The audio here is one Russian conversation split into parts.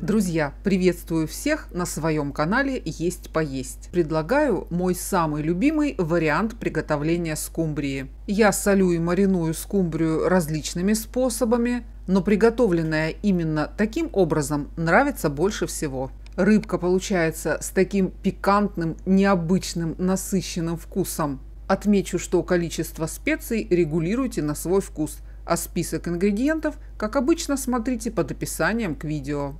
Друзья, приветствую всех на своем канале «Есть поесть». Предлагаю мой самый любимый вариант приготовления скумбрии. Я солю и мариную скумбрию различными способами, но приготовленная именно таким образом нравится больше всего. Рыбка получается с таким пикантным, необычным, насыщенным вкусом. Отмечу, что количество специй регулируйте на свой вкус, а список ингредиентов, как обычно, смотрите под описанием к видео.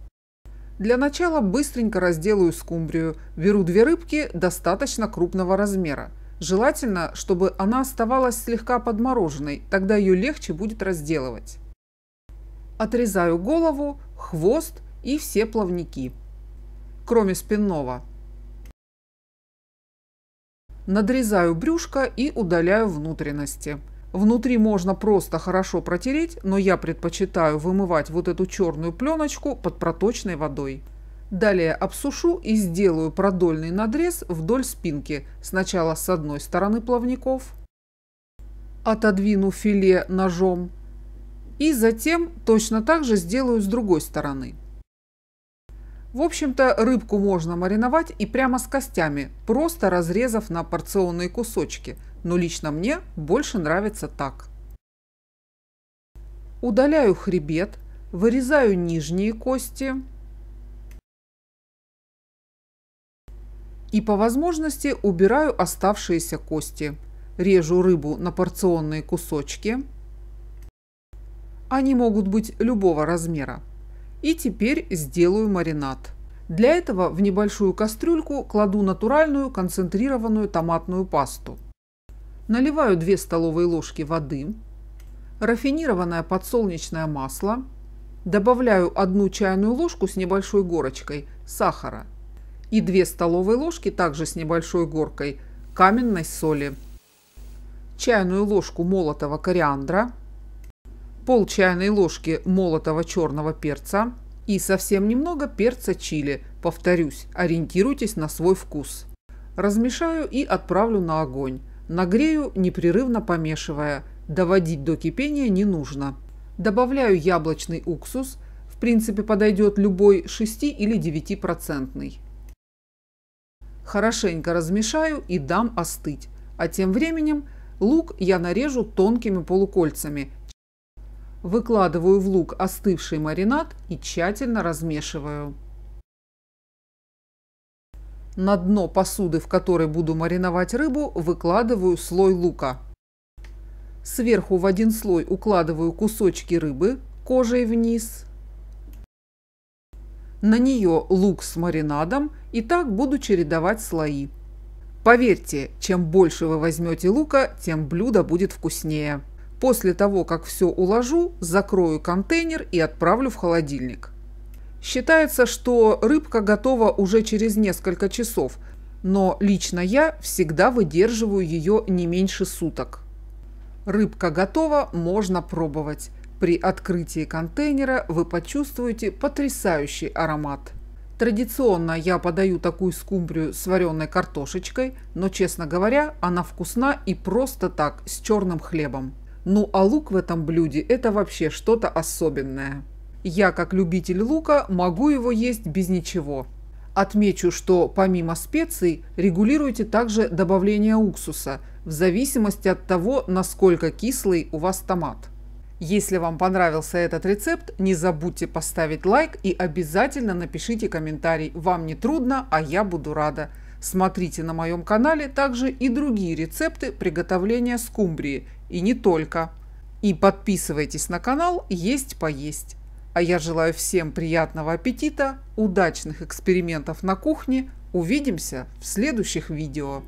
Для начала быстренько разделаю скумбрию. Беру две рыбки достаточно крупного размера. Желательно, чтобы она оставалась слегка подмороженной, тогда ее легче будет разделывать. Отрезаю голову, хвост и все плавники, кроме спинного. Надрезаю брюшко и удаляю внутренности. Внутри можно просто хорошо протереть, но я предпочитаю вымывать вот эту черную пленочку под проточной водой. Далее обсушу и сделаю продольный надрез вдоль спинки, сначала с одной стороны плавников, отодвину филе ножом и затем точно так же сделаю с другой стороны. В общем-то, рыбку можно мариновать и прямо с костями, просто разрезав на порционные кусочки, но лично мне больше нравится так. Удаляю хребет, вырезаю нижние кости и по возможности убираю оставшиеся кости. Режу рыбу на порционные кусочки. Они могут быть любого размера. И теперь сделаю маринад. Для этого в небольшую кастрюльку кладу натуральную концентрированную томатную пасту. Наливаю 2 столовые ложки воды, рафинированное подсолнечное масло, добавляю 1 чайную ложку с небольшой горочкой сахара и 2 столовые ложки также с небольшой горкой каменной соли, чайную ложку молотого кориандра – пол чайной ложки молотого черного перца и совсем немного перца чили. Повторюсь, ориентируйтесь на свой вкус. Размешаю и отправлю на огонь. Нагрею, непрерывно помешивая. Доводить до кипения не нужно. Добавляю яблочный уксус. В принципе, подойдет любой 6 или 9-процентный. Хорошенько размешаю и дам остыть. А тем временем лук я нарежу тонкими полукольцами Выкладываю в лук остывший маринад и тщательно размешиваю. На дно посуды, в которой буду мариновать рыбу, выкладываю слой лука. Сверху в один слой укладываю кусочки рыбы кожей вниз. На нее лук с маринадом и так буду чередовать слои. Поверьте, чем больше вы возьмете лука, тем блюдо будет вкуснее. После того, как все уложу, закрою контейнер и отправлю в холодильник. Считается, что рыбка готова уже через несколько часов, но лично я всегда выдерживаю ее не меньше суток. Рыбка готова, можно пробовать. При открытии контейнера вы почувствуете потрясающий аромат. Традиционно я подаю такую скумбрию с вареной картошечкой, но, честно говоря, она вкусна и просто так, с черным хлебом. Ну а лук в этом блюде – это вообще что-то особенное. Я, как любитель лука, могу его есть без ничего. Отмечу, что помимо специй регулируйте также добавление уксуса в зависимости от того, насколько кислый у вас томат. Если вам понравился этот рецепт, не забудьте поставить лайк и обязательно напишите комментарий. Вам не трудно, а я буду рада. Смотрите на моем канале также и другие рецепты приготовления скумбрии, и не только. И подписывайтесь на канал «Есть поесть». А я желаю всем приятного аппетита, удачных экспериментов на кухне. Увидимся в следующих видео.